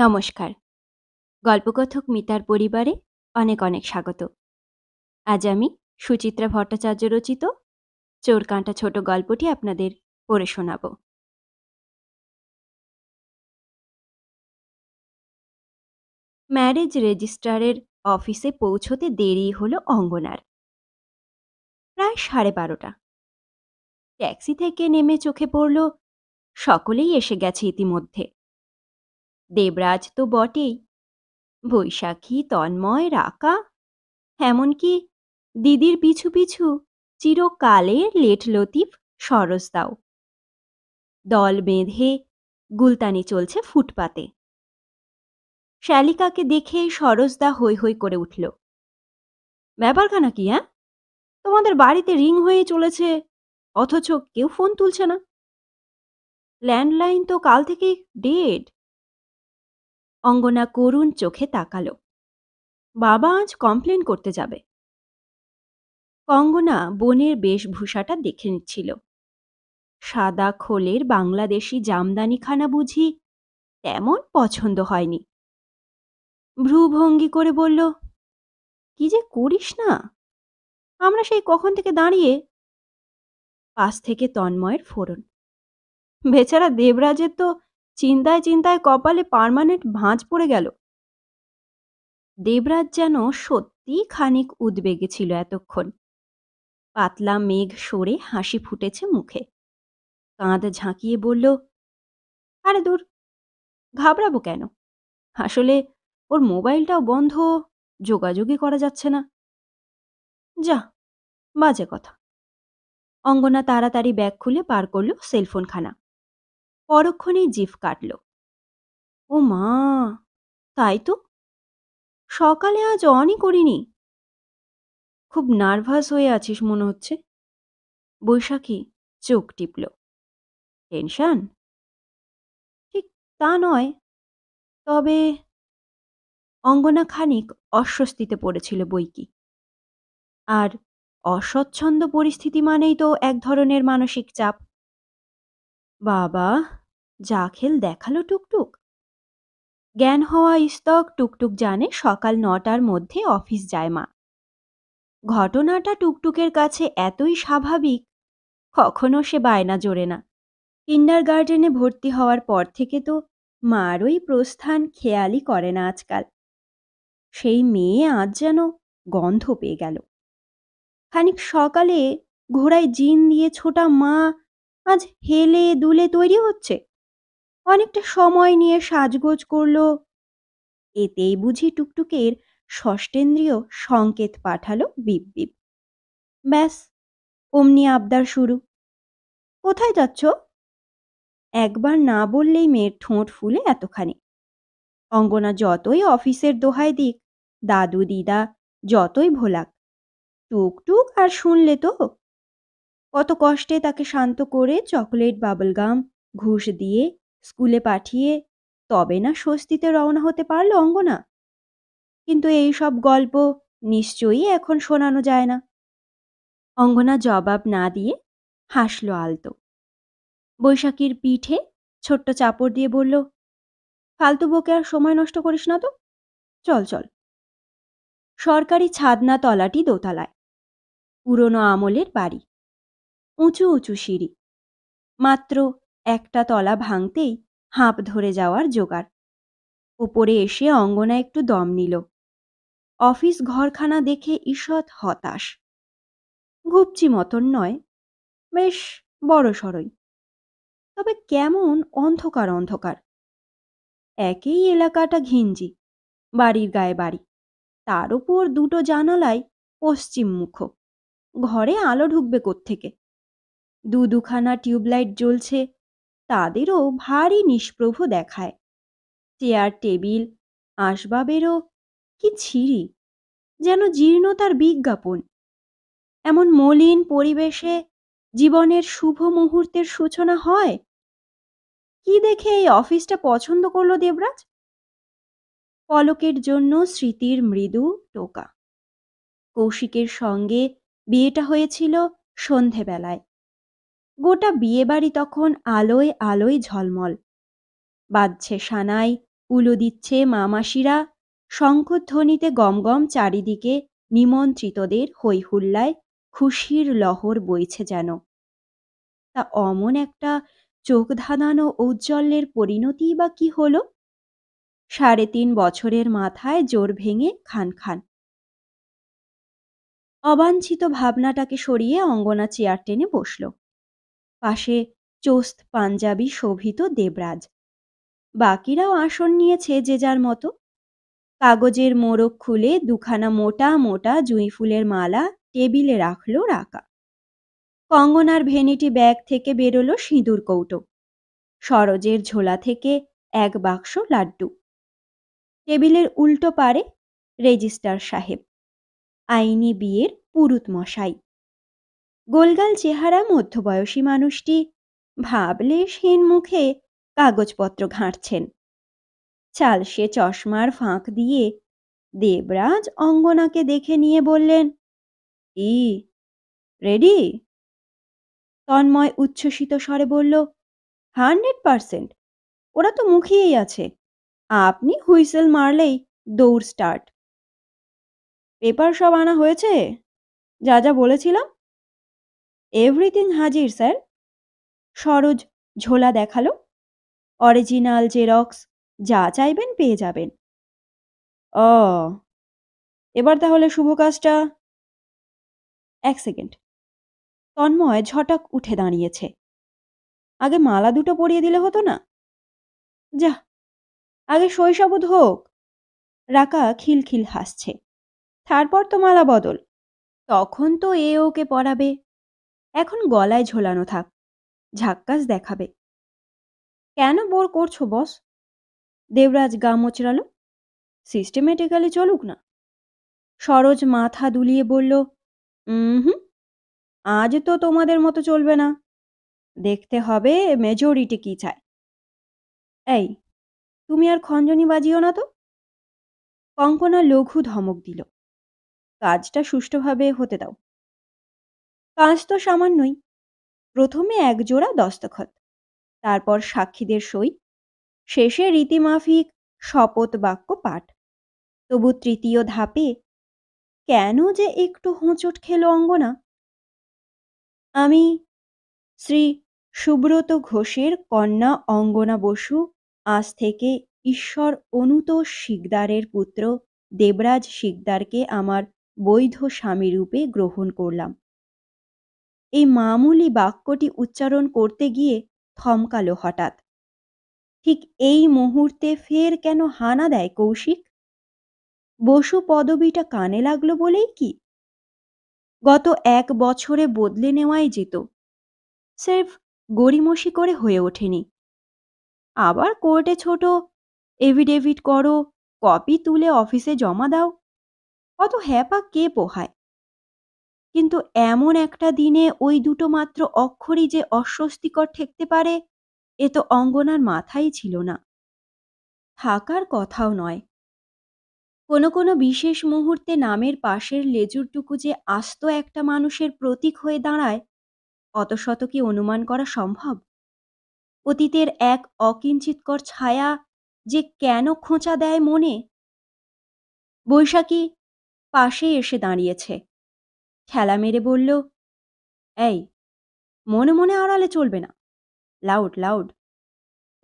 নমস্কার গল্পকথক মিতার পরিবারে অনেক অনেক স্বাগত আজ আমি সুচিত্রা ভট্টাচার্য রচিত চোরকাঁটা ছোট গল্পটি আপনাদের পড়ে শোনাব ম্যারেজ রেজিস্ট্রারের অফিসে পৌঁছতে দেরি হলো অঙ্গনার প্রায় সাড়ে বারোটা ট্যাক্সি থেকে নেমে চোখে পড়ল সকলেই এসে গেছে ইতিমধ্যে দেবরাজ তো বটেই বৈশাখী তন্ময় রাকা এমনকি দিদির পিছু পিছু চিরকালের লেট লতিফ সরসদাও দল বেঁধে গুলতানি চলছে ফুটপাতে শ্যালিকাকে দেখে সরসদা হৈ হৈ করে উঠল ব্যাপারখানা কি হ্যাঁ তোমাদের বাড়িতে রিং হয়ে চলেছে অথচ কেউ ফোন তুলছে না ল্যান্ডলাইন তো কাল থেকে ডেড অঙ্গনা করুণ চোখে তাকালো বাবা আজ কমপ্লেন করতে যাবে কঙ্গনা বনের বেশভূষাটা দেখে নিচ্ছিল সাদা খোলের বাংলাদেশি জামদানিখানা বুঝি তেমন পছন্দ হয়নি ভ্রুভঙ্গি করে বলল কি যে করিস না আমরা সেই কখন থেকে দাঁড়িয়ে পাশ থেকে তন্ময়ের ফোরন বেচারা দেবরাজের তো চিন্তায় চিন্তায় কপালে পার্মানেন্ট ভাঁজ পড়ে গেল দেবরাজ যেন সত্যি খানিক উদ্বেগে ছিল এতক্ষণ পাতলা মেঘ সরে হাসি ফুটেছে মুখে কাঁধ ঝাঁকিয়ে বলল আরে দূর ঘাবড়াবো কেন আসলে ওর মোবাইলটাও বন্ধ যোগাযোগই করা যাচ্ছে না যা বাজে কথা অঙ্গনা তাড়াতাড়ি ব্যাগ খুলে পার করল সেলফোনখানা পরক্ষণেই জিভ কাটল ও মা তাই তো সকালে আজ অনই করিনি খুব নার্ভাস হয়ে আছিস মনে হচ্ছে বৈশাখী চোখ টিপল টেনশন ঠিক তা নয় তবে অঙ্গনা খানিক অস্বস্তিতে পড়েছিল বইকি আর অস্বচ্ছন্দ পরিস্থিতি মানেই তো এক ধরনের মানসিক চাপ বাবা যা খেল দেখালো টুকটুক জ্ঞান হওয়া ইস্তক টুকটুক জানে সকাল নটার মধ্যে অফিস যায় মা ঘটনাটা টুকটুকের কাছে এতই স্বাভাবিক কখনো সে বায়না জোরে না কিন্ডার গার্ডেনে ভর্তি হওয়ার পর থেকে তো মারই প্রস্থান খেয়ালই করে না আজকাল সেই মেয়ে আজ যেন গন্ধ পেয়ে গেল খানিক সকালে ঘোড়ায় জিন দিয়ে ছোটা মা আজ হেলে দুলে তৈরি হচ্ছে অনেকটা সময় নিয়ে সাজগোজ করল এতেই বুঝি টুকটুকের ষষ্ঠেন্দ্রীয় সংকেত পাঠালো বিপ বিপ ব্যাস অমনি আবদার শুরু কোথায় যাচ্ছ একবার না বললেই মেয়ের ঠোঁট ফুলে এতখানি অঙ্গনা যতই অফিসের দোহায় দিক দাদু দিদা যতই ভোলাক টুকটুক আর শুনলে তো কত কষ্টে তাকে শান্ত করে চকলেট বাবলগাম ঘুষ দিয়ে স্কুলে পাঠিয়ে তবে না স্বস্তিতে রওনা হতে পারলো অঙ্গনা কিন্তু এই সব গল্প নিশ্চয়ই এখন শোনানো যায় না অঙ্গনা জবাব না দিয়ে হাসল আলতো বৈশাখীর পিঠে ছোট্ট চাপড় দিয়ে বলল ফালতু বকে আর সময় নষ্ট করিস না তো চল চল সরকারি ছাদনা তলাটি দোতলায় পুরনো আমলের বাড়ি উঁচু উঁচু সিঁড়ি মাত্র একটা তলা ভাঙতেই হাঁপ ধরে যাওয়ার জোগাড় ওপরে এসে অঙ্গনা একটু দম নিল অফিস ঘরখানা দেখে ঈষৎ হতাশ ঘুপচি মতন নয় বেশ বড় সড়ই তবে কেমন অন্ধকার অন্ধকার একেই এলাকাটা ঘিঞ্জি বাড়ির গায়ে বাড়ি তার উপর দুটো জানালায় পশ্চিম মুখ ঘরে আলো ঢুকবে কোত্থেকে দু দুখানা টিউবলাইট জ্বলছে তাদেরও ভারী নিষ্প্রভ দেখায় চেয়ার টেবিল আসবাবেরও কি ছিঁড়ি যেন জীর্ণতার বিজ্ঞাপন এমন মলিন পরিবেশে জীবনের শুভ মুহূর্তের সূচনা হয় কি দেখে এই অফিসটা পছন্দ করলো দেবরাজ পলকের জন্য স্মৃতির মৃদু টোকা কৌশিকের সঙ্গে বিয়েটা হয়েছিল সন্ধেবেলায় গোটা বিয়েবাড়ি তখন আলোয় আলোয় ঝলমল বাজছে সানাই উলো দিচ্ছে মামাসিরা শঙ্খধ্বনিতে গমগম চারিদিকে নিমন্ত্রিতদের হৈহুল্লায় খুশির লহর বইছে যেন তা অমন একটা চোখ ধাঁধানো ঔজ্জ্বল্যের পরিণতি বা কি হল সাড়ে তিন বছরের মাথায় জোর ভেঙে খান খান অবাঞ্ছিত ভাবনাটাকে সরিয়ে অঙ্গনা চেয়ার টেনে বসল পাশে চোস্ত পাঞ্জাবি শোভিত দেবরাজ বাকিরাও আসন নিয়েছে যে যার মতো কাগজের মোড়ক খুলে দুখানা মোটা মোটা জুঁই ফুলের মালা টেবিলে রাখল রাকা কঙ্গনার ভেনিটি ব্যাগ থেকে বেরোলো সিঁদুর কৌটো সরজের ঝোলা থেকে এক বাক্স লাড্ডু টেবিলের উল্টো পারে রেজিস্টার সাহেব আইনি বিয়ের পুরুত মশাই গোলগাল চেহারা মধ্যবয়সী মানুষটি ভাবলে সেন মুখে কাগজপত্র ঘাঁটছেন চাল সে চশমার ফাঁক দিয়ে দেবরাজ অঙ্গনাকে দেখে নিয়ে বললেন ই রেডি তন্ময় উচ্ছ্বসিত স্বরে বলল হান্ড্রেড পারসেন্ট ওরা তো মুখিয়েই আছে আপনি হুইসেল মারলেই দৌড় স্টার্ট পেপার সব আনা হয়েছে যা যা বলেছিলাম এভরিথিং হাজির স্যার সরোজ ঝোলা দেখালো অরিজিনাল জেরক্স যা চাইবেন পেয়ে যাবেন ও এবার তাহলে শুভ কাজটা এক সেকেন্ড তন্ময় ঝটাক উঠে দাঁড়িয়েছে আগে মালা দুটো পরিয়ে দিলে হতো না যা আগে শৈশবোধ হোক রাকা খিলখিল হাসছে তারপর তো মালা বদল তখন তো এ ওকে পড়াবে এখন গলায় ঝোলানো থাক ঝাক্কাস দেখাবে কেন বোর করছো বস দেবরাজ গা মোচড়াল সিস্টেমেটিক্যালি চলুক না সরোজ মাথা দুলিয়ে বলল হুম আজ তো তোমাদের মতো চলবে না দেখতে হবে মেজরিটি কি চায় এই তুমি আর খঞ্জনি বাজিও না তো কঙ্কনা লঘু ধমক দিল কাজটা সুষ্ঠুভাবে হতে দাও কাজ তো সামান্যই প্রথমে একজোড়া দস্তখত তারপর সাক্ষীদের সই শেষে রীতিমাফিক শপথ বাক্য পাঠ তবু তৃতীয় ধাপে কেন যে একটু হোঁচট খেলো অঙ্গনা আমি শ্রী সুব্রত ঘোষের কন্যা অঙ্গনা বসু আজ থেকে ঈশ্বর অনুতোষ শিকদারের পুত্র দেবরাজ শিকদারকে আমার বৈধ স্বামী রূপে গ্রহণ করলাম এই মামুলি বাক্যটি উচ্চারণ করতে গিয়ে থমকালো হঠাৎ ঠিক এই মুহূর্তে ফের কেন হানা দেয় কৌশিক বসু পদবিটা কানে লাগলো বলেই কি গত এক বছরে বদলে নেওয়াই যেত সেফ গড়িমসি করে হয়ে ওঠেনি আবার কোর্টে ছোট এভিডেভিট করো কপি তুলে অফিসে জমা দাও অত হ্যাপা কে পোহায় কিন্তু এমন একটা দিনে ওই দুটো মাত্র অক্ষরই যে অস্বস্তিকর ঠেকতে পারে এ তো অঙ্গনার মাথাই ছিল না থাকার কথাও নয় কোনো কোনো বিশেষ মুহূর্তে নামের পাশের লেজুরটুকু যে আস্ত একটা মানুষের প্রতীক হয়ে দাঁড়ায় অত শত কি অনুমান করা সম্ভব অতীতের এক অকিঞ্চিতকর ছায়া যে কেন খোঁচা দেয় মনে বৈশাখী পাশে এসে দাঁড়িয়েছে খেলা মেরে বলল এই মনে মনে আড়ালে চলবে না লাউড লাউড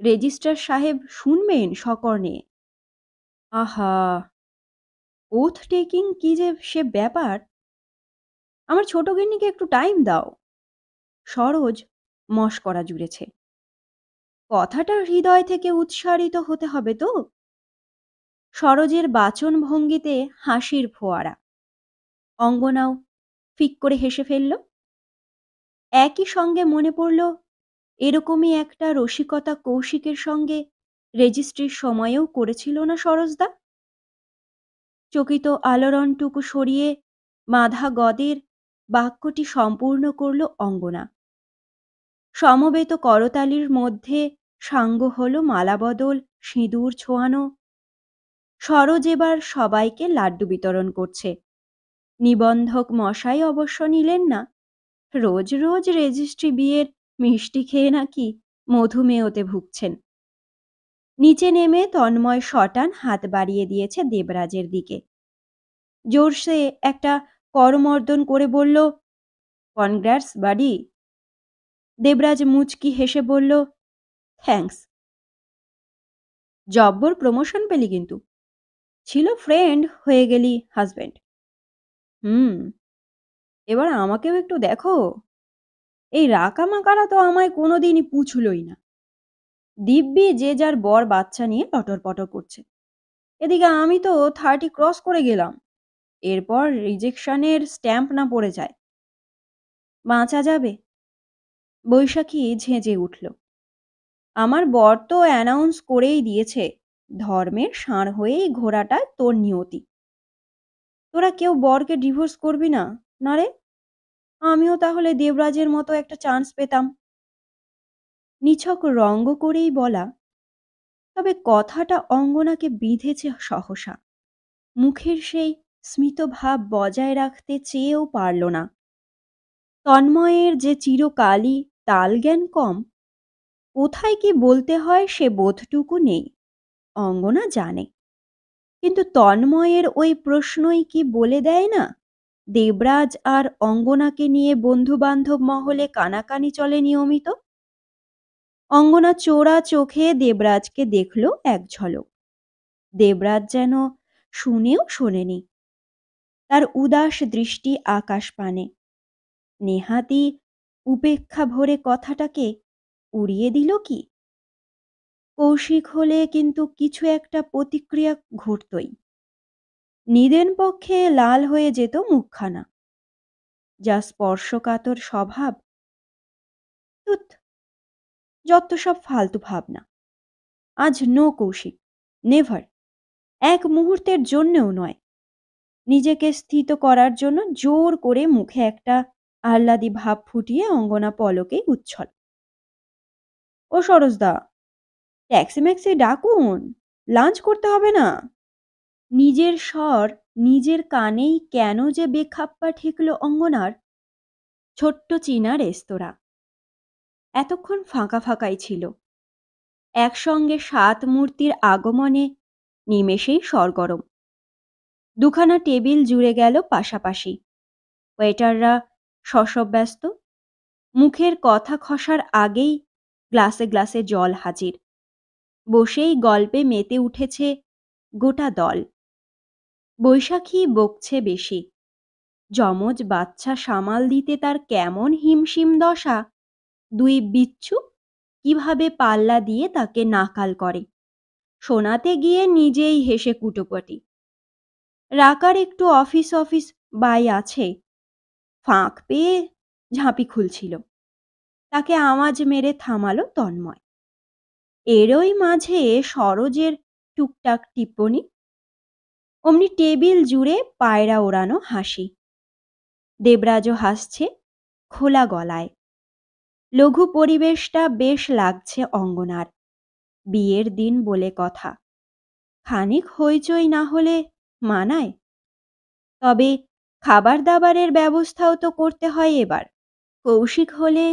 রেজিস্ট্রার সাহেব শুনবেন সকর্ণে আহা ওথ টেকিং কি যে সে ব্যাপার আমার ছোট গিন্নিকে একটু টাইম দাও সরোজ করা জুড়েছে কথাটা হৃদয় থেকে উৎসারিত হতে হবে তো সরোজের বাচন ভঙ্গিতে হাসির ফোয়ারা অঙ্গনাও ফিক করে হেসে ফেলল একই সঙ্গে মনে পড়ল এরকমই একটা রসিকতা কৌশিকের সঙ্গে রেজিস্ট্রির সময়েও করেছিল না সরোজদা চকিত আলোড়নটুকু সরিয়ে মাধা গদের বাক্যটি সম্পূর্ণ করল অঙ্গনা সমবেত করতালির মধ্যে সাঙ্গ হল মালাবদল সিঁদুর ছোঁয়ানো সরোজ এবার সবাইকে লাড্ডু বিতরণ করছে নিবন্ধক মশাই অবশ্য নিলেন না রোজ রোজ রেজিস্ট্রি বিয়ের মিষ্টি খেয়ে নাকি মধুমেহতে ভুগছেন নিচে নেমে তন্ময় শটান হাত বাড়িয়ে দিয়েছে দেবরাজের দিকে জোরসে একটা করমর্দন করে বলল কনগ্রাটস বাড়ি দেবরাজ মুচকি হেসে বলল থ্যাংকস জব্বর প্রমোশন পেলি কিন্তু ছিল ফ্রেন্ড হয়ে গেলি হাজব্যান্ড হুম। এবার আমাকেও একটু দেখো। এই মাকারা তো আমায় কোনোদিনই পুছলই না। দিব্যি যে যার বর-বাচ্চা নিয়ে পটর করছে। এদিকে আমি তো থার্টি ক্রস করে গেলাম। এরপর রিজেকশনের স্ট্যাম্প না পড়ে যায়। বাঁচা যাবে? বৈশাখী ঝেঁজে উঠল। আমার বর তো অ্যানাউন্স করেই দিয়েছে, ধর্মের ষাঁড় হয়েই ঘোরাটা তোর নিয়তি। তোরা কেউ বরকে ডিভোর্স করবি না না রে আমিও তাহলে দেবরাজের মতো একটা চান্স পেতাম নিছক রঙ্গ করেই বলা তবে কথাটা অঙ্গনাকে বিঁধেছে সহসা মুখের সেই স্মিত ভাব বজায় রাখতে চেয়েও পারল না তন্ময়ের যে চিরকালই তালজ্ঞান কম কোথায় কি বলতে হয় সে বোধটুকু নেই অঙ্গনা জানে কিন্তু তন্ময়ের ওই প্রশ্নই কি বলে দেয় না দেবরাজ আর অঙ্গনাকে নিয়ে বন্ধুবান্ধব মহলে কানাকানি চলে নিয়মিত অঙ্গনা চোরা চোখে দেবরাজকে দেখল এক ঝলক দেবরাজ যেন শুনেও শোনেনি তার উদাস দৃষ্টি আকাশ পানে নেহাতি উপেক্ষা ভরে কথাটাকে উড়িয়ে দিল কি কৌশিক হলে কিন্তু কিছু একটা প্রতিক্রিয়া ঘটতই নিদেন পক্ষে লাল হয়ে যেত মুখখানা যা স্পর্শকাতর স্বভাব যত সব ফালতু ভাবনা আজ নো কৌশিক নেভার এক মুহূর্তের জন্যেও নয় নিজেকে স্থিত করার জন্য জোর করে মুখে একটা আহ্লাদি ভাব ফুটিয়ে অঙ্গনা পলকে উচ্ছল ও সরসদা ট্যাক্সি ম্যাক্সি ডাকুন লাঞ্চ করতে হবে না নিজের স্বর নিজের কানেই কেন যে বেখাপ্পা ঠেকল অঙ্গনার ছোট্ট চীনা রেস্তোরাঁ এতক্ষণ ফাঁকা ফাঁকাই ছিল একসঙ্গে সাত মূর্তির আগমনে নিমেষেই সরগরম দুখানা টেবিল জুড়ে গেল পাশাপাশি ওয়েটাররা শশব্যস্ত মুখের কথা খসার আগেই গ্লাসে গ্লাসে জল হাজির বসেই গল্পে মেতে উঠেছে গোটা দল বৈশাখী বকছে বেশি যমজ বাচ্চা সামাল দিতে তার কেমন হিমশিম দশা দুই বিচ্ছু কিভাবে পাল্লা দিয়ে তাকে নাকাল করে শোনাতে গিয়ে নিজেই হেসে কুটোপটি রাকার একটু অফিস অফিস বাই আছে ফাঁক পেয়ে ঝাঁপি খুলছিল তাকে আওয়াজ মেরে থামালো তন্ময় এরই মাঝে সরোজের টুকটাক টিপ্পনি অমনি টেবিল জুড়ে পায়রা ওড়ানো হাসি দেবরাজও হাসছে খোলা গলায় লঘু পরিবেশটা বেশ লাগছে অঙ্গনার বিয়ের দিন বলে কথা খানিক হইচই না হলে মানায় তবে খাবার দাবারের ব্যবস্থাও তো করতে হয় এবার কৌশিক হলে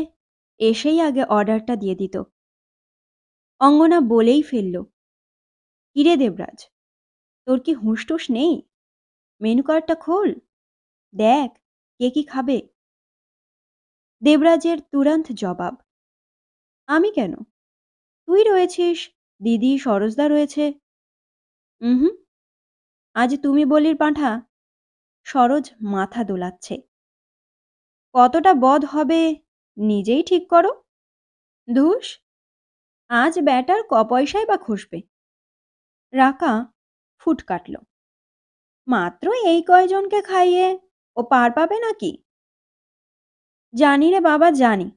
এসেই আগে অর্ডারটা দিয়ে দিত অঙ্গনা বলেই ফেলল কিরে দেবরাজ তোর কি হুঁশটুস নেই মেনু কার্ডটা খোল দেখ কে কি খাবে দেবরাজের তুরন্ত জবাব আমি কেন তুই রয়েছিস দিদি সরোজদা রয়েছে হুম আজ তুমি বলির পাঁঠা সরোজ মাথা দোলাচ্ছে কতটা বধ হবে নিজেই ঠিক করো ধুস আজ ব্যাটার ক পয়সায় বা খসবে রাকা ফুট কাটল মাত্র এই কয়জনকে খাইয়ে ও পার পাবে নাকি জানি রে বাবা জানি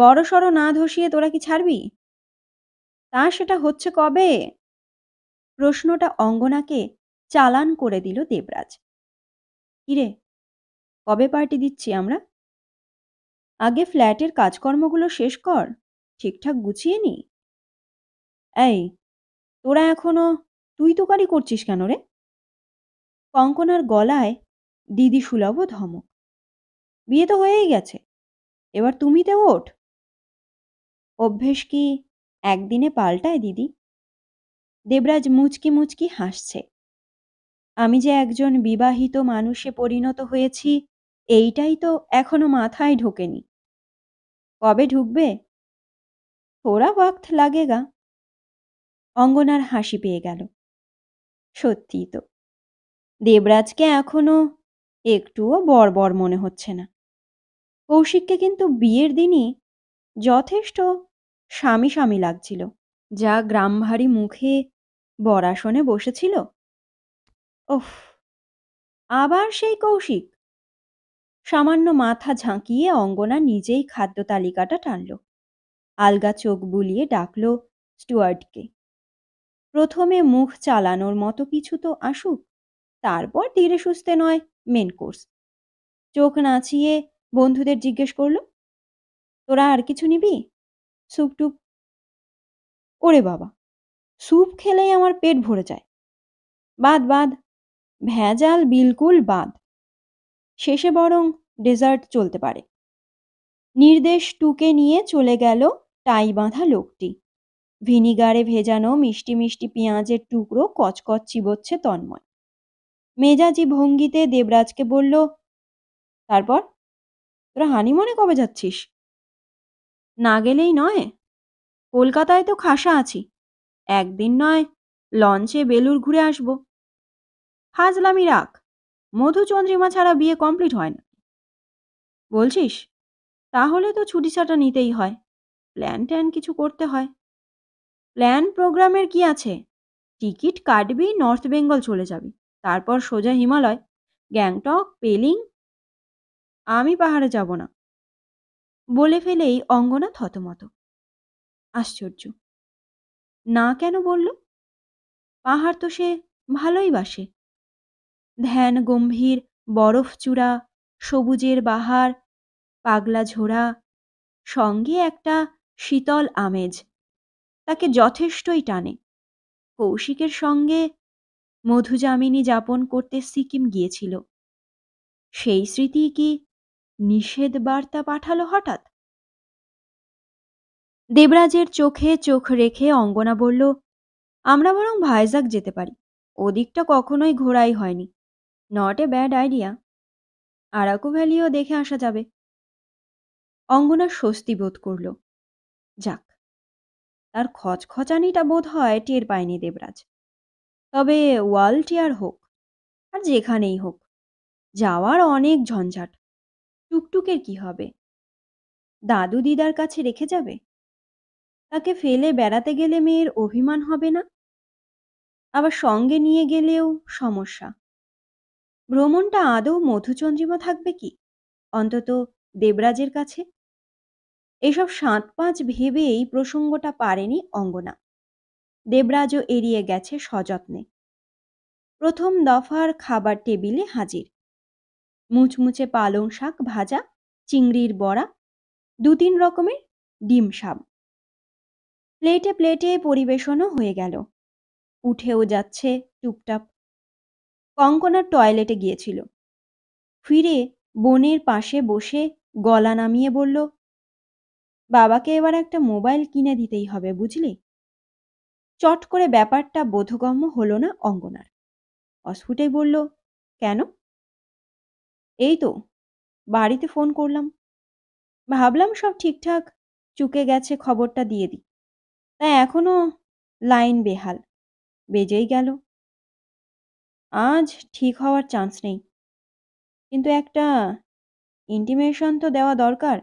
বড় সড় না ধসিয়ে তোরা কি ছাড়বি তা সেটা হচ্ছে কবে প্রশ্নটা অঙ্গনাকে চালান করে দিল দেবরাজ কিরে কবে পার্টি দিচ্ছি আমরা আগে ফ্ল্যাটের কাজকর্মগুলো শেষ কর ঠিকঠাক গুছিয়ে নি এই তোরা এখনো তুই তো কারি করছিস কেন রে কঙ্কনার গলায় দিদি সুলভ ধমক বিয়ে তো হয়েই গেছে এবার তুমি তো ওঠ অভ্যেস কি একদিনে পাল্টায় দিদি দেবরাজ মুচকি মুচকি হাসছে আমি যে একজন বিবাহিত মানুষে পরিণত হয়েছি এইটাই তো এখনো মাথায় ঢোকেনি কবে ঢুকবে থোড়া ওয়াক্ত লাগেগা অঙ্গনার হাসি পেয়ে গেল সত্যি তো দেবরাজকে এখনো একটুও বর্বর মনে হচ্ছে না কৌশিককে কিন্তু বিয়ের দিনই যথেষ্ট স্বামী স্বামী লাগছিল যা গ্রাম ভারী মুখে বরাসনে বসেছিল ওফ আবার সেই কৌশিক সামান্য মাথা ঝাঁকিয়ে অঙ্গনা নিজেই খাদ্য তালিকাটা টানল আলগা চোখ বুলিয়ে ডাকল স্টুয়ার্টকে প্রথমে মুখ চালানোর মতো কিছু তো আসুক তারপর ধীরে সুস্থে নয় মেন কোর্স চোখ নাচিয়ে বন্ধুদের জিজ্ঞেস করলো তোরা আর কিছু নিবি স্যুপ টুপ ওরে বাবা স্যুপ খেলেই আমার পেট ভরে যায় বাদ বাদ ভেজাল বিলকুল বাদ শেষে বরং ডেজার্ট চলতে পারে নির্দেশ টুকে নিয়ে চলে গেল টাই বাঁধা লোকটি ভিনিগারে ভেজানো মিষ্টি মিষ্টি পেঁয়াজের টুকরো কচকচ চিবচ্ছে তন্ময় মেজাজি ভঙ্গিতে দেবরাজকে বলল তারপর তোরা হানিমনে কবে যাচ্ছিস না গেলেই নয় কলকাতায় তো খাসা আছি একদিন নয় লঞ্চে বেলুর ঘুরে আসব হাজলামি রাখ মধুচন্দ্রিমা ছাড়া বিয়ে কমপ্লিট হয় না বলছিস তাহলে তো ছুটি ছাটা নিতেই হয় প্ল্যান ট্যান কিছু করতে হয় প্ল্যান প্রোগ্রামের কি আছে টিকিট কাটবি নর্থ বেঙ্গল চলে যাবি তারপর সোজা হিমালয় গ্যাংটক পেলিং আমি পাহাড়ে যাব না বলে ফেলেই অঙ্গনা থতমত আশ্চর্য না কেন বলল পাহাড় তো সে ভালোই বাসে ধ্যান গম্ভীর বরফচূড়া সবুজের বাহার পাগলা ঝোড়া সঙ্গে একটা শীতল আমেজ তাকে যথেষ্টই টানে কৌশিকের সঙ্গে মধুজামিনী যাপন করতে সিকিম গিয়েছিল সেই স্মৃতি কি নিষেধ বার্তা পাঠালো হঠাৎ দেবরাজের চোখে চোখ রেখে অঙ্গনা বলল আমরা বরং ভাইজাক যেতে পারি ওদিকটা কখনোই ঘোরাই হয়নি not a bad idea Araku ভ্যালিও দেখে আসা যাবে অঙ্গনা স্বস্তি বোধ করলো যাক তার খচখচানিটা বোধ হয় টের পায়নি দেবরাজ তবে ওয়ালটিয়ার হোক আর যেখানেই হোক যাওয়ার অনেক ঝঞ্ঝাট টুকটুকের কি হবে দাদু দিদার কাছে রেখে যাবে তাকে ফেলে বেড়াতে গেলে মেয়ের অভিমান হবে না আবার সঙ্গে নিয়ে গেলেও সমস্যা ভ্রমণটা আদৌ মধুচন্দ্রিমা থাকবে কি অন্তত দেবরাজের কাছে এসব সাত পাঁচ ভেবেই প্রসঙ্গটা পারেনি অঙ্গনা দেবরাজও এড়িয়ে গেছে সযত্নে প্রথম দফার খাবার টেবিলে হাজির মুচমুচে পালং শাক ভাজা চিংড়ির বড়া দু তিন রকমের ডিম সাব প্লেটে প্লেটে পরিবেশনও হয়ে গেল উঠেও যাচ্ছে টুপটাপ কঙ্কনার টয়লেটে গিয়েছিল ফিরে বনের পাশে বসে গলা নামিয়ে বলল বাবাকে এবার একটা মোবাইল কিনে দিতেই হবে বুঝলি চট করে ব্যাপারটা বোধগম্য হলো না অঙ্গনার অস্ফুটে বলল কেন এই তো বাড়িতে ফোন করলাম ভাবলাম সব ঠিকঠাক চুকে গেছে খবরটা দিয়ে দিই তা এখনো লাইন বেহাল বেজেই গেল আজ ঠিক হওয়ার চান্স নেই কিন্তু একটা ইন্টিমেশন তো দেওয়া দরকার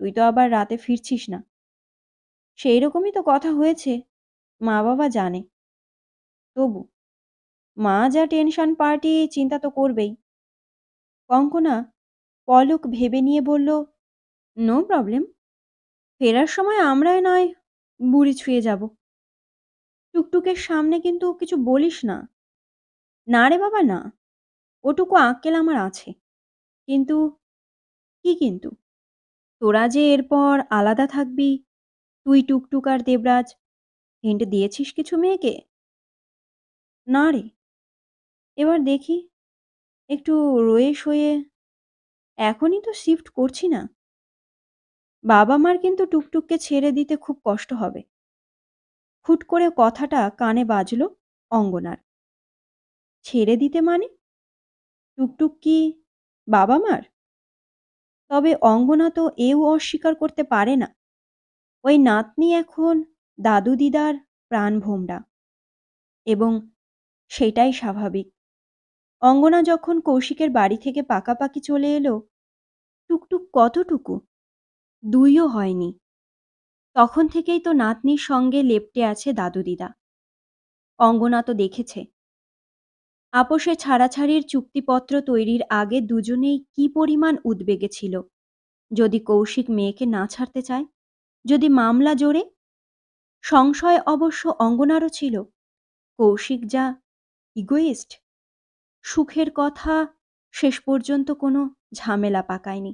তুই তো আবার রাতে ফিরছিস না সেই রকমই তো কথা হয়েছে মা বাবা জানে তবু মা যা টেনশন পার্টি চিন্তা তো করবেই কঙ্কনা পলক ভেবে নিয়ে বলল নো প্রবলেম ফেরার সময় আমরাই নয় বুড়ি ছুঁয়ে যাব টুকটুকের সামনে কিন্তু কিছু বলিস না না রে বাবা না ওটুকু আঁকেল আমার আছে কিন্তু কি কিন্তু তোরা যে এরপর আলাদা থাকবি তুই টুকটুক আর দেবরাজ হিন্ট দিয়েছিস কিছু মেয়েকে না রে এবার দেখি একটু রয়ে সয়ে এখনই তো শিফট করছি না বাবা মার কিন্তু টুকটুককে ছেড়ে দিতে খুব কষ্ট হবে খুট করে কথাটা কানে বাজল অঙ্গনার ছেড়ে দিতে মানে টুকটুক কি বাবা মার তবে অঙ্গনা তো এও অস্বীকার করতে পারে না ওই নাতনি এখন দাদু দিদার প্রাণভোমরা এবং সেটাই স্বাভাবিক অঙ্গনা যখন কৌশিকের বাড়ি থেকে পাকাপাকি চলে এলো টুকটুক কতটুকু দুইও হয়নি তখন থেকেই তো নাতনির সঙ্গে লেপটে আছে দাদু দিদা অঙ্গনা তো দেখেছে আপোষে ছাড়াছাড়ির চুক্তিপত্র তৈরির আগে দুজনেই কি পরিমাণ উদ্বেগে ছিল যদি কৌশিক মেয়েকে না ছাড়তে চায় যদি মামলা জোরে সংশয় অবশ্য অঙ্গনারও ছিল কৌশিক যা ইগোয়েস্ট সুখের কথা শেষ পর্যন্ত কোনো ঝামেলা পাকায়নি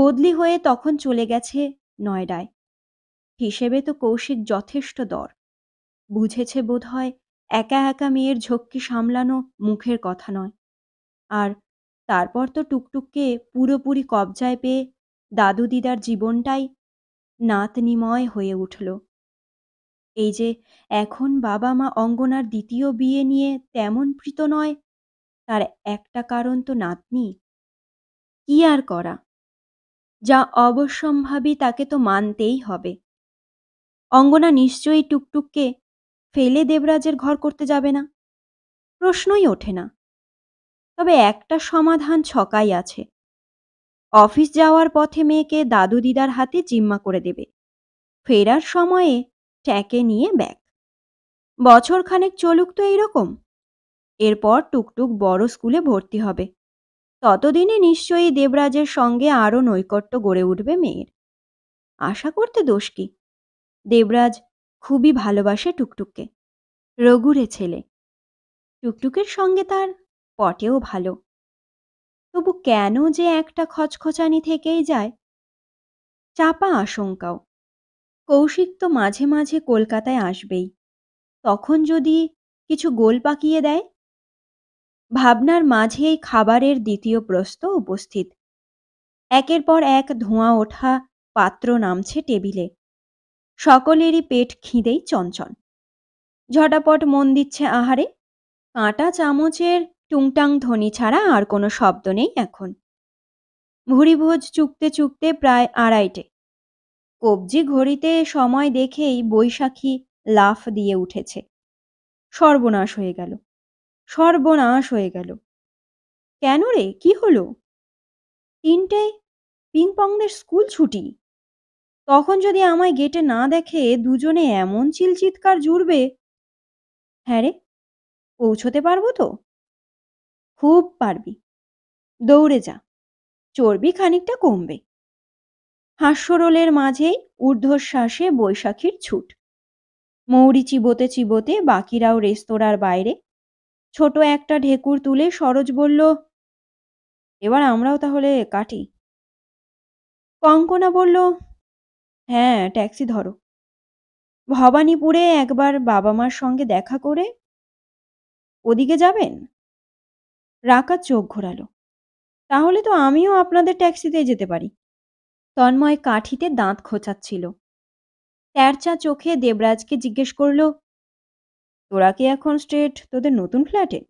বদলি হয়ে তখন চলে গেছে নয়ডায় হিসেবে তো কৌশিক যথেষ্ট দর বুঝেছে বোধহয় একা একা মেয়ের ঝক্কি সামলানো মুখের কথা নয় আর তারপর তো টুকটুককে পুরোপুরি কবজায় পেয়ে দাদু দিদার জীবনটাই নাতনিময় হয়ে উঠল এই যে এখন বাবা মা অঙ্গনার দ্বিতীয় বিয়ে নিয়ে তেমন প্রীত নয় তার একটা কারণ তো নাতনি কি আর করা যা অবশ্যম্ভাবী তাকে তো মানতেই হবে অঙ্গনা নিশ্চয়ই টুকটুককে ফেলে দেবরাজের ঘর করতে যাবে না প্রশ্নই ওঠে না তবে একটা সমাধান ছকাই আছে অফিস যাওয়ার পথে মেয়েকে দাদু দিদার হাতে জিম্মা করে দেবে ফেরার সময়ে ট্যাকে নিয়ে ব্যাগ বছরখানেক চলুক তো এইরকম এরপর টুকটুক বড় স্কুলে ভর্তি হবে ততদিনে নিশ্চয়ই দেবরাজের সঙ্গে আরও নৈকট্য গড়ে উঠবে মেয়ের আশা করতে দোষ কি দেবরাজ খুবই ভালোবাসে টুকটুককে রঘুরে ছেলে টুকটুকের সঙ্গে তার পটেও ভালো তবু কেন যে একটা খচখচানি থেকেই যায় চাপা আশঙ্কাও কৌশিক তো মাঝে মাঝে কলকাতায় আসবেই তখন যদি কিছু গোল পাকিয়ে দেয় ভাবনার মাঝেই খাবারের দ্বিতীয় প্রস্ত উপস্থিত একের পর এক ধোঁয়া ওঠা পাত্র নামছে টেবিলে সকলেরই পেট খিদেই চঞ্চল ঝটাপট মন দিচ্ছে আহারে কাঁটা চামচের টুংটাং ধ্বনি ছাড়া আর কোনো শব্দ নেই এখন ভুরিভোজ চুকতে চুকতে প্রায় আড়াইটে কবজি ঘড়িতে সময় দেখেই বৈশাখী লাফ দিয়ে উঠেছে সর্বনাশ হয়ে গেল সর্বনাশ হয়ে গেল কেন রে কি হলো তিনটে পিংপংদের স্কুল ছুটি তখন যদি আমায় গেটে না দেখে দুজনে এমন চিলচিৎকার জুড়বে হ্যাঁ রে পৌঁছতে পারবো তো খুব পারবি দৌড়ে যা চর্বি খানিকটা কমবে হাস্যরোলের মাঝেই ঊর্ধ্বশ্বাসে বৈশাখীর ছুট মৌরি চিবোতে চিবোতে বাকিরাও রেস্তোরাঁর বাইরে ছোট একটা ঢেকুর তুলে সরোজ বলল এবার আমরাও তাহলে কাটি কঙ্কনা বলল হ্যাঁ, ট্যাক্সি ধরো। ভবানীপুরে একবার বাবা-মার সঙ্গে দেখা করে ওদিকে যাবেন? রাকা চোখ ঘোরালো তাহলে তো আমিও আপনাদের ট্যাক্সিতে যেতে পারি। তন্ময় কাঠিতে দাঁত খোঁচাচ্ছিল। ট্যারচা চোখে দেবরাজকে জিজ্ঞেস করল, তোরা কি এখন স্ট্রেট তোদের নতুন ফ্ল্যাটে?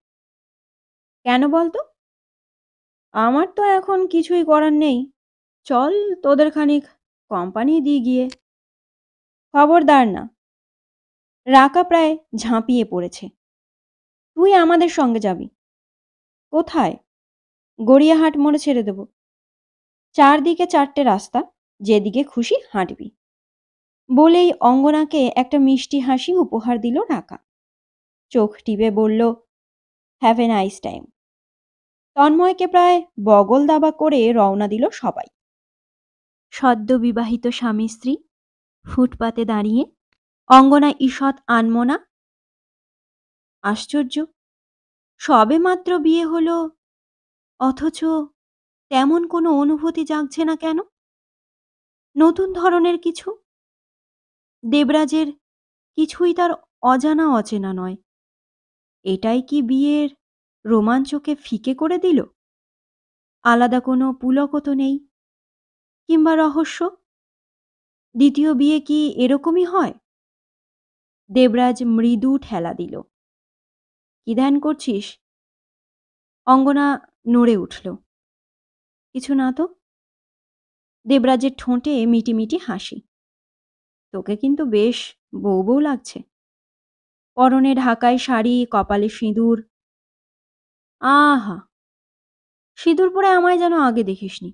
কেন বলতো? আমার তো এখন কিছুই করার নেই। চল তোদের খানিক কোম্পানি দিয়ে গিয়ে খবরদার না রাকা প্রায় ঝাঁপিয়ে পড়েছে তুই আমাদের সঙ্গে যাবি কোথায় গড়িয়াহাট মোড়ে ছেড়ে দেব চারদিকে চারটে রাস্তা যেদিকে খুশি হাঁটবি বলেই অঙ্গনাকে একটা মিষ্টি হাসি উপহার দিল রাকা চোখ টিপে বলল হ্যাভ এ নাইস টাইম তন্ময়কে প্রায় বগল দাবা করে রওনা দিল সবাই সদ্যবিবাহিত স্বামী স্ত্রী ফুটপাতে দাঁড়িয়ে অঙ্গনা ঈষৎ আনমনা আশ্চর্য সবে মাত্র বিয়ে হলো অথচ তেমন কোনো অনুভূতি জাগছে না কেন নতুন ধরনের কিছু দেবরাজের কিছুই তার অজানা অচেনা নয় এটাই কি বিয়ের রোমাঞ্চকে ফিকে করে দিল আলাদা কোনো পুলকও তো নেই কিংবা রহস্য দ্বিতীয় বিয়ে কি এরকমই হয় দেবরাজ মৃদু ঠেলা দিল কি ধ্যান করছিস অঙ্গনা নড়ে উঠল কিছু না তো দেবরাজের ঠোঁটে মিটিমিটি হাসি তোকে কিন্তু বেশ বউ বউ লাগছে পরনে ঢাকায় শাড়ি কপালে সিঁদুর আহা সিঁদুর পরে আমায় যেন আগে দেখিসনি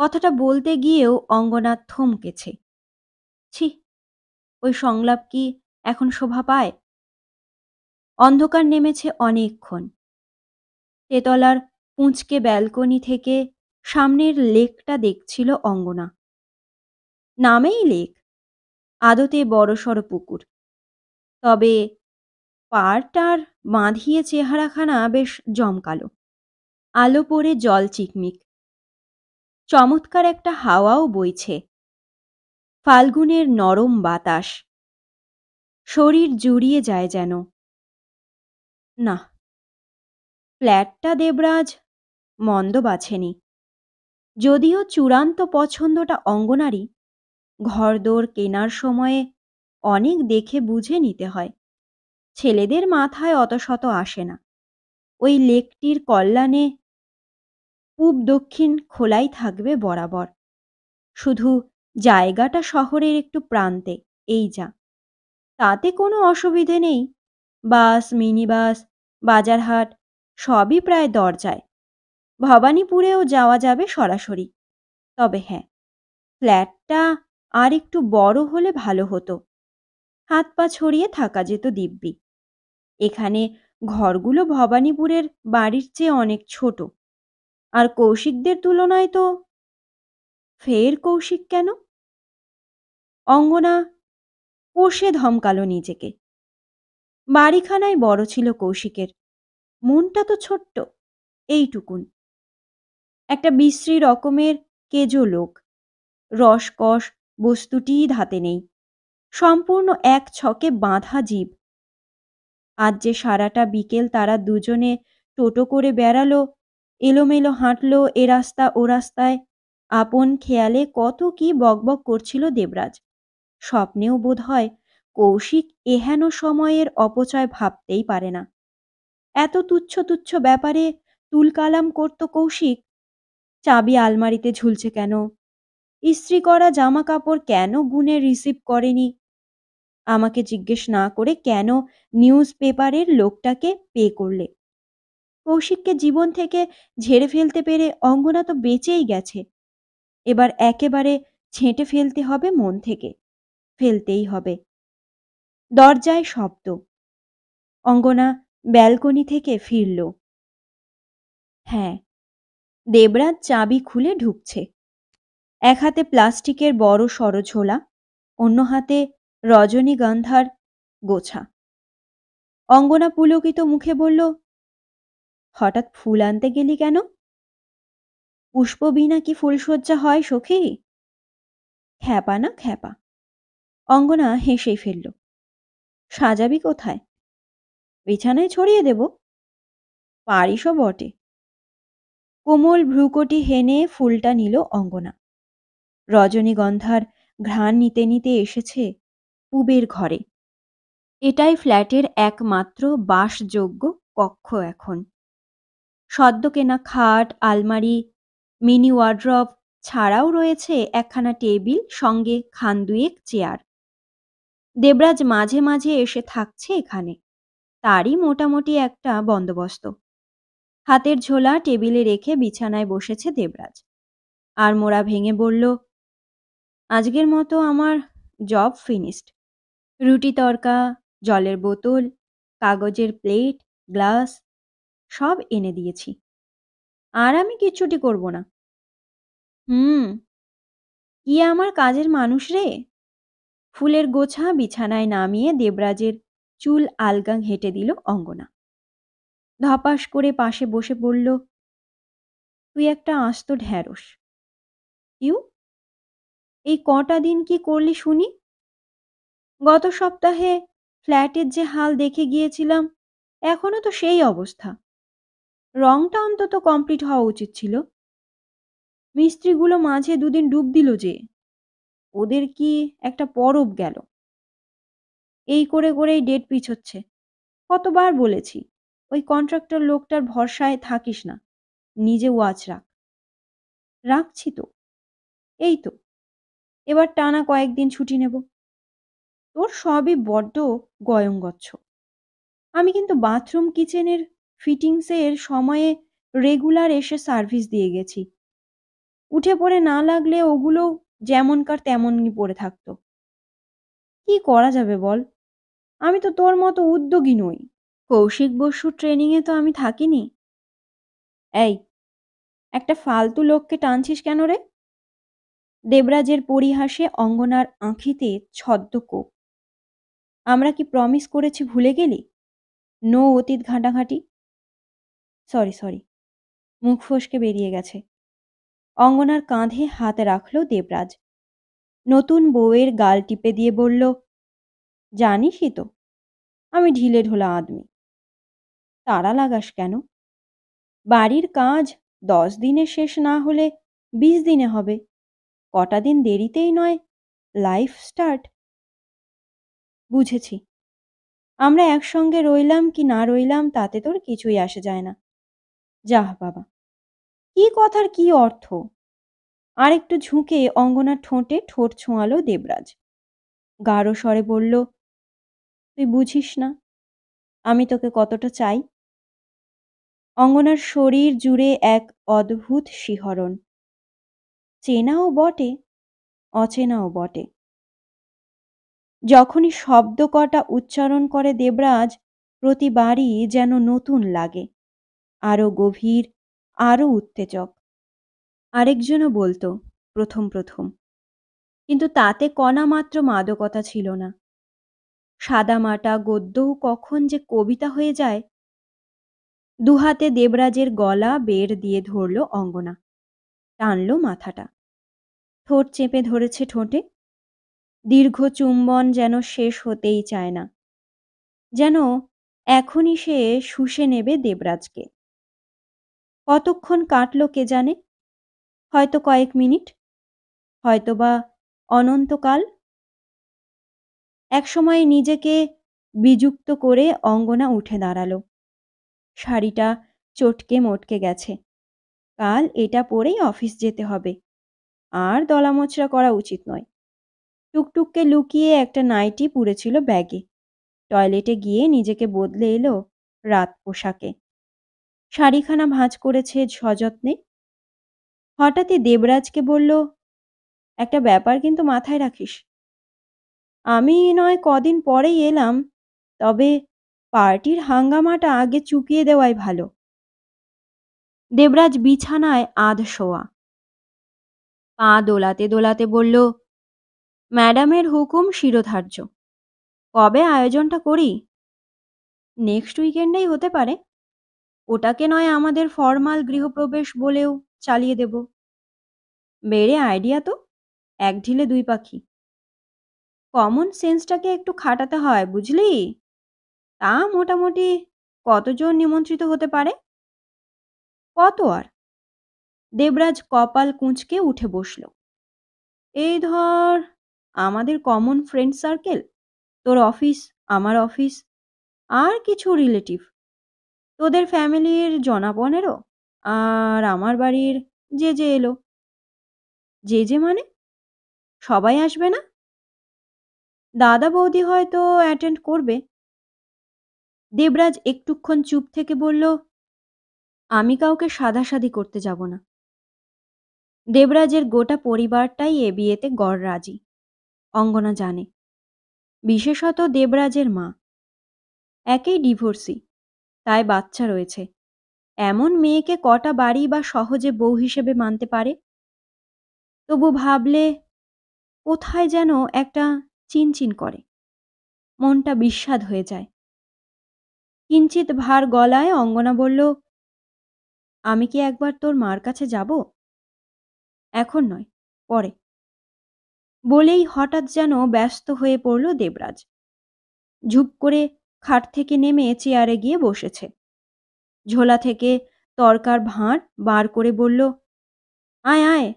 কথাটা বলতে গিয়েও অঙ্গনাথ থমকেছে ছি ওই সংলাপ কি এখন শোভা পায় অন্ধকার নেমেছে অনেকক্ষণ তেতলার পুঁচকে ব্যালকনি থেকে সামনের লেকটা দেখছিল অঙ্গনা নামেই লেক আদতে বড়সড় পুকুর তবে পাড়টার বাঁধিয়ে চেহারাখানা বেশ জমকালো আলো পড়ে জল চিকমিক চমৎকার একটা হাওয়াও বইছে ফাল্গুনের নরম বাতাস শরীর জুড়িয়ে যায় যেন না ফ্ল্যাটটা দেবরাজ মন্দ বাছেনি যদিও চূড়ান্ত পছন্দটা অঙ্গনারী ঘরদোর কেনার সময়ে অনেক দেখে বুঝে নিতে হয় ছেলেদের মাথায় অত শত আসে না ওই লেকটির কল্যাণে পূব দক্ষিণ খোলাই থাকবে বরাবর শুধু জায়গাটা শহরের একটু প্রান্তে এই যা তাতে কোনো অসুবিধে নেই বাস মিনি বাস বাজারহাট সবই প্রায় দরজায় ভবানীপুরেও যাওয়া যাবে সরাসরি তবে হ্যাঁ ফ্ল্যাটটা আর একটু বড় হলে ভালো হতো হাত পা ছড়িয়ে থাকা যেত দিব্যি এখানে ঘরগুলো ভবানীপুরের বাড়ির চেয়ে অনেক ছোট আর কৌশিকদের তুলনায় তো ফের কৌশিক কেন অঙ্গনা কষে ধমকালো নিজেকে বাড়িখানায় বড় ছিল কৌশিকের মনটা তো ছোট্ট এইটুকুন একটা বিশ্রী রকমের কেজো লোক রসকস বস্তুটিই ধাতে নেই সম্পূর্ণ এক ছকে বাঁধা জীব আজ যে সারাটা বিকেল তারা দুজনে টোটো করে বেড়ালো এলোমেলো হাঁটলো এ রাস্তা ও রাস্তায় আপন খেয়ালে কত কি বকবক করছিল দেবরাজ স্বপ্নেও বোধ হয় কৌশিক এহেন সময়ের অপচয় ভাবতেই পারে না এত তুচ্ছ তুচ্ছ ব্যাপারে তুলকালাম করত কৌশিক চাবি আলমারিতে ঝুলছে কেন ইস্ত্রি করা জামা কাপড় কেন গুনে রিসিভ করেনি আমাকে জিজ্ঞেস না করে কেন নিউজ পেপারের লোকটাকে পে করলে কৌশিককে জীবন থেকে ঝেড়ে ফেলতে পেরে অঙ্গনা তো বেঁচেই গেছে এবার একেবারে ছেঁটে ফেলতে হবে মন থেকে ফেলতেই হবে দরজায় শব্দ অঙ্গনা ব্যালকনি থেকে ফিরল হ্যাঁ দেবরাজ চাবি খুলে ঢুকছে এক হাতে প্লাস্টিকের বড় সরঝোলা অন্য হাতে রজনীগন্ধার গোছা অঙ্গনা পুলকিত মুখে বলল হঠাৎ ফুল আনতে গেলি কেন পুষ্পবিনা কি ফুলসজ্জা হয় সখী খ্যাপা না খ্যাপা অঙ্গনা হেসেই ফেলল সাজাবি কোথায় বিছানায় ছড়িয়ে দেব পারিসও বটে কোমল ভ্রুকটি হেনে ফুলটা নিল অঙ্গনা রজনীগন্ধার ঘ্রাণ নিতে নিতে এসেছে পুবের ঘরে এটাই ফ্ল্যাটের একমাত্র বাসযোগ্য কক্ষ এখন সদ্য কেনা খাট আলমারি মিনি ওয়ার্ড্রব ছাড়াও রয়েছে একখানা টেবিল সঙ্গে খান দুয়েক চেয়ার দেবরাজ মাঝে মাঝে এসে থাকছে এখানে তারই মোটামুটি একটা বন্দোবস্ত হাতের ঝোলা টেবিলে রেখে বিছানায় বসেছে দেবরাজ আর মোড়া ভেঙে বলল আজকের মতো আমার জব ফিনিশড রুটি তরকা জলের বোতল কাগজের প্লেট গ্লাস সব এনে দিয়েছি আর আমি কিচ্ছুটি করব না হুম কি আমার কাজের মানুষ রে ফুলের গোছা বিছানায় নামিয়ে দেবরাজের চুল আলগাং হেঁটে দিল অঙ্গনা ধপাস করে পাশে বসে পড়ল তুই একটা আস্ত ঢ্যাঁড়স ইউ এই কটা দিন কি করলি শুনি গত সপ্তাহে ফ্ল্যাটের যে হাল দেখে গিয়েছিলাম এখনো তো সেই অবস্থা রংটা অন্তত কমপ্লিট হওয়া উচিত ছিল মিস্ত্রিগুলো মাঝে দুদিন ডুব দিল যে ওদের কি একটা পরব গেল এই করে করেই ডেট পিছোচ্ছে কতবার বলেছি ওই কন্ট্রাক্টর লোকটার ভরসায় থাকিস না নিজে ওয়াচ রাখ রাখছি তো এই তো এবার টানা কয়েকদিন ছুটি নেব তোর সবই বড্ড গয়ঙ্গচ্ছ আমি কিন্তু বাথরুম কিচেনের ফিটিংসের সময়ে রেগুলার এসে সার্ভিস দিয়ে গেছি উঠে পড়ে না লাগলে ওগুলো যেমনকার তেমনই পড়ে থাকতো কি করা যাবে বল আমি তো তোর মতো উদ্যোগী নই কৌশিক বসু ট্রেনিংয়ে তো আমি থাকিনি এই একটা ফালতু লোককে টানছিস কেন রে দেবরাজের পরিহাসে অঙ্গনার আঁখিতে কোপ আমরা কি প্রমিস করেছি ভুলে গেলি নো অতীত ঘাঁটাঘাঁটি সরি সরি মুখ ফসকে বেরিয়ে গেছে অঙ্গনার কাঁধে হাত রাখল দেবরাজ নতুন বউয়ের গাল টিপে দিয়ে বলল জানিসই তো আমি ঢিলে ঢোলা আদমি তারা লাগাস কেন বাড়ির কাজ দশ দিনে শেষ না হলে বিশ দিনে হবে কটা দিন দেরিতেই নয় লাইফ স্টার্ট বুঝেছি আমরা একসঙ্গে রইলাম কি না রইলাম তাতে তোর কিছুই আসে যায় না যাহ বাবা কি কথার কি অর্থ আরেকটু ঝুঁকে অঙ্গনার ঠোঁটে ঠোঁট ছোঁয়ালো দেবরাজ গাঢ় স্বরে বলল তুই বুঝিস না আমি তোকে কতটা চাই অঙ্গনার শরীর জুড়ে এক অদ্ভুত শিহরণ চেনাও বটে অচেনাও বটে যখনই শব্দ কটা উচ্চারণ করে দেবরাজ প্রতিবারই যেন নতুন লাগে আরও গভীর আরও উত্তেজক আরেকজনও বলতো প্রথম প্রথম কিন্তু তাতে কণা মাত্র মাদকতা ছিল না সাদামাটা গদ্যও কখন যে কবিতা হয়ে যায় দুহাতে দেবরাজের গলা বের দিয়ে ধরল অঙ্গনা টানল মাথাটা ঠোঁট চেপে ধরেছে ঠোঁটে দীর্ঘ চুম্বন যেন শেষ হতেই চায় না যেন এখনই সে শুষে নেবে দেবরাজকে কতক্ষণ কাটল কে জানে হয়তো কয়েক মিনিট হয়তোবা অনন্তকাল একসময় নিজেকে বিযুক্ত করে অঙ্গনা উঠে দাঁড়ালো শাড়িটা চটকে মটকে গেছে কাল এটা পরেই অফিস যেতে হবে আর দলামোচরা করা উচিত নয় টুকটুককে লুকিয়ে একটা নাইটি পুড়েছিল ব্যাগে টয়লেটে গিয়ে নিজেকে বদলে এলো রাত পোশাকে শাড়িখানা ভাঁজ করেছে সযত্নে হঠাৎই দেবরাজকে বলল একটা ব্যাপার কিন্তু মাথায় রাখিস আমি নয় কদিন পরেই এলাম তবে পার্টির হাঙ্গামাটা আগে চুকিয়ে দেওয়াই ভালো দেবরাজ বিছানায় আধ শোয়া পা দোলাতে দোলাতে বলল ম্যাডামের হুকুম শিরোধার্য কবে আয়োজনটা করি নেক্সট উইকেন্ডেই হতে পারে ওটাকে নয় আমাদের ফর্মাল গৃহপ্রবেশ বলেও চালিয়ে দেব বেড়ে আইডিয়া তো এক ঢিলে দুই পাখি কমন সেন্সটাকে একটু খাটাতে হয় বুঝলি তা মোটামুটি কতজন নিমন্ত্রিত হতে পারে কত আর দেবরাজ কপাল কুঁচকে উঠে বসল এই ধর আমাদের কমন ফ্রেন্ড সার্কেল তোর অফিস আমার অফিস আর কিছু রিলেটিভ তোদের ফ্যামিলির জনা পনেরো আর আমার বাড়ির যে যে এলো যে যে মানে সবাই আসবে না দাদা বৌদি হয়তো অ্যাটেন্ড করবে দেবরাজ একটুক্ষণ চুপ থেকে বলল আমি কাউকে সাদাসাদি করতে যাব না দেবরাজের গোটা পরিবারটাই এ বিয়েতে গড় রাজি অঙ্গনা জানে বিশেষত দেবরাজের মা একেই ডিভোর্সি তাই বাচ্চা রয়েছে এমন মেয়েকে কটা বাড়ি বা সহজে বউ হিসেবে মানতে পারে তবু ভাবলে কোথায় যেন একটা চিনচিন করে মনটা বিস্বাদ হয়ে যায় কিঞ্চিত ভার গলায় অঙ্গনা বলল আমি কি একবার তোর মার কাছে যাব এখন নয় পরে বলেই হঠাৎ যেন ব্যস্ত হয়ে পড়ল দেবরাজ ঝুপ করে খাট থেকে নেমে চেয়ারে গিয়ে বসেছে ঝোলা থেকে তরকার ভাঁড় বার করে বলল আয় আয়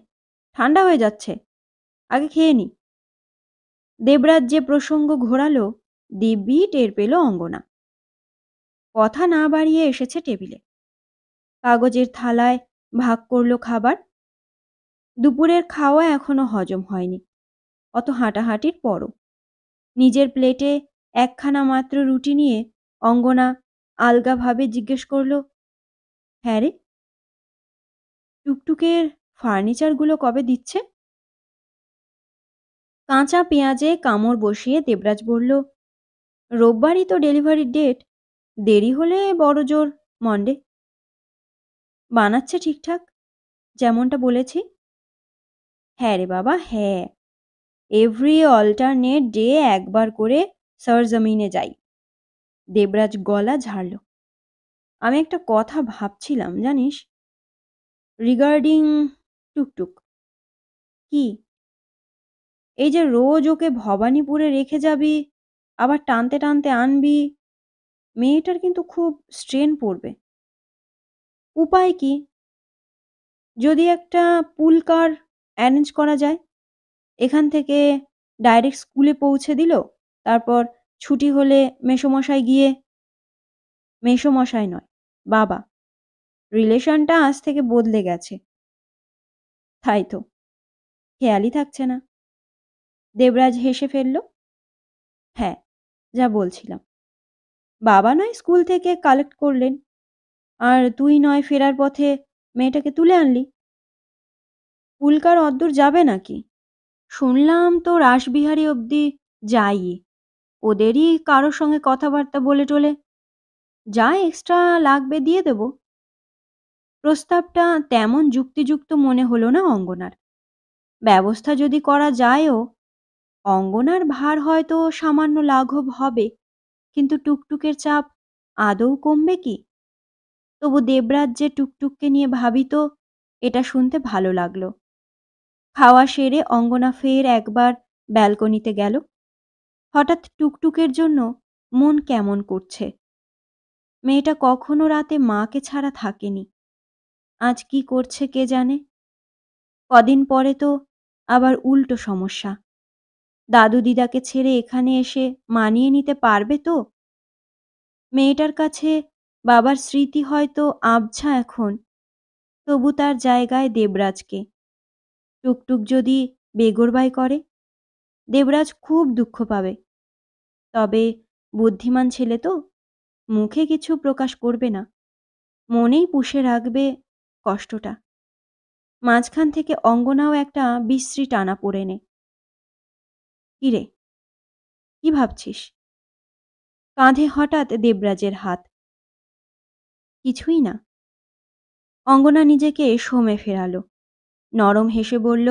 ঠান্ডা হয়ে যাচ্ছে আগে খেয়ে নি দেবরাজ যে প্রসঙ্গ ঘোরালো দিব্যি টের পেল অঙ্গনা কথা না বাড়িয়ে এসেছে টেবিলে কাগজের থালায় ভাগ করলো খাবার দুপুরের খাওয়া এখনো হজম হয়নি অত হাঁটাহাঁটির পরও নিজের প্লেটে একখানা মাত্র রুটি নিয়ে অঙ্গনা আলগাভাবে জিজ্ঞেস করল হ্যাঁ রে টুকটুকের ফার্নিচারগুলো কবে দিচ্ছে কাঁচা পেঁয়াজে কামড় বসিয়ে দেবরাজ বলল রোববারই তো ডেলিভারি ডেট দেরি হলে বড় জোর মন্ডে বানাচ্ছে ঠিকঠাক যেমনটা বলেছি হ্যাঁ রে বাবা হ্যাঁ এভরি অল্টারনেট ডে একবার করে সরজমিনে যাই দেবরাজ গলা ঝাড়ল আমি একটা কথা ভাবছিলাম জানিস রিগার্ডিং টুকটুক কি এই যে রোজ ওকে ভবানীপুরে রেখে যাবি আবার টানতে টানতে আনবি মেয়েটার কিন্তু খুব স্ট্রেন পড়বে উপায় কি যদি একটা পুল কার অ্যারেঞ্জ করা যায় এখান থেকে ডাইরেক্ট স্কুলে পৌঁছে দিল তারপর ছুটি হলে মেসোমশাই গিয়ে মেসোমশাই নয় বাবা রিলেশনটা আজ থেকে বদলে গেছে তাই তো খেয়ালই থাকছে না দেবরাজ হেসে ফেলল হ্যাঁ যা বলছিলাম বাবা নয় স্কুল থেকে কালেক্ট করলেন আর তুই নয় ফেরার পথে মেয়েটাকে তুলে আনলি পুলকার অদ্দূর যাবে নাকি শুনলাম তো রাসবিহারী অব্দি যাই ওদেরই কারোর সঙ্গে কথাবার্তা বলে টলে যা এক্সট্রা লাগবে দিয়ে দেব প্রস্তাবটা তেমন যুক্তিযুক্ত মনে হলো না অঙ্গনার ব্যবস্থা যদি করা যায়ও অঙ্গনার ভার হয়তো সামান্য লাঘব হবে কিন্তু টুকটুকের চাপ আদৌ কমবে কি তবু দেবরাজ যে টুকটুককে নিয়ে ভাবিত এটা শুনতে ভালো লাগলো খাওয়া সেরে অঙ্গনা ফের একবার ব্যালকনিতে গেল হঠাৎ টুকটুকের জন্য মন কেমন করছে মেয়েটা কখনো রাতে মাকে ছাড়া থাকেনি আজ কি করছে কে জানে কদিন পরে তো আবার উল্টো সমস্যা দাদু দিদাকে ছেড়ে এখানে এসে মানিয়ে নিতে পারবে তো মেয়েটার কাছে বাবার স্মৃতি হয়তো আবছা এখন তবু তার জায়গায় দেবরাজকে টুকটুক যদি বেগরবাই করে দেবরাজ খুব দুঃখ পাবে তবে বুদ্ধিমান ছেলে তো মুখে কিছু প্রকাশ করবে না মনেই পুষে রাখবে কষ্টটা মাঝখান থেকে অঙ্গনাও একটা বিশ্রী টানা পড়ে নে কিরে কি ভাবছিস কাঁধে হঠাৎ দেবরাজের হাত কিছুই না অঙ্গনা নিজেকে সোমে ফেরালো নরম হেসে বলল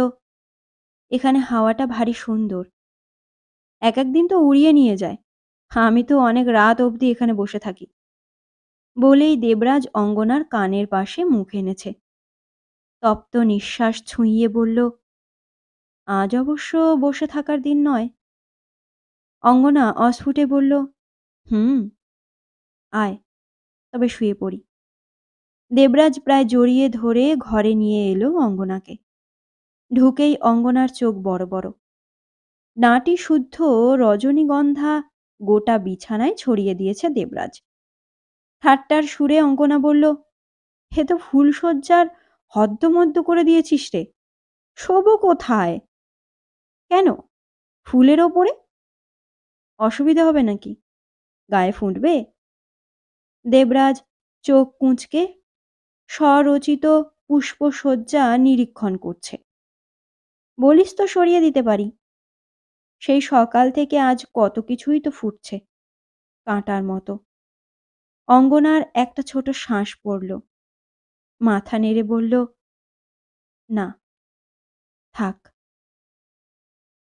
এখানে হাওয়াটা ভারী সুন্দর এক একদিন তো উড়িয়ে নিয়ে যায় আমি তো অনেক রাত অবধি এখানে বসে থাকি বলেই দেবরাজ অঙ্গনার কানের পাশে মুখ এনেছে তপ্ত নিঃশ্বাস ছুঁইয়ে বলল আজ অবশ্য বসে থাকার দিন নয় অঙ্গনা অস্ফুটে বলল হুম আয় তবে শুয়ে পড়ি দেবরাজ প্রায় জড়িয়ে ধরে ঘরে নিয়ে এলো অঙ্গনাকে ঢুকেই অঙ্গনার চোখ বড় বড় নাটি শুদ্ধ রজনীগন্ধা গোটা বিছানায় ছড়িয়ে দিয়েছে দেবরাজ ঠাট্টার সুরে অঙ্কনা বলল হে তো ফুলসজ্জার হদ্দমদ্দ করে দিয়েছিস রে শোবো কোথায় কেন ফুলের ওপরে অসুবিধা হবে নাকি গায়ে ফুটবে দেবরাজ চোখ কুঁচকে স্বরচিত পুষ্পসজ্জা নিরীক্ষণ করছে বলিস তো সরিয়ে দিতে পারি সেই সকাল থেকে আজ কত কিছুই তো ফুটছে কাঁটার মতো অঙ্গনার একটা ছোট শ্বাস পড়ল মাথা নেড়ে বলল না থাক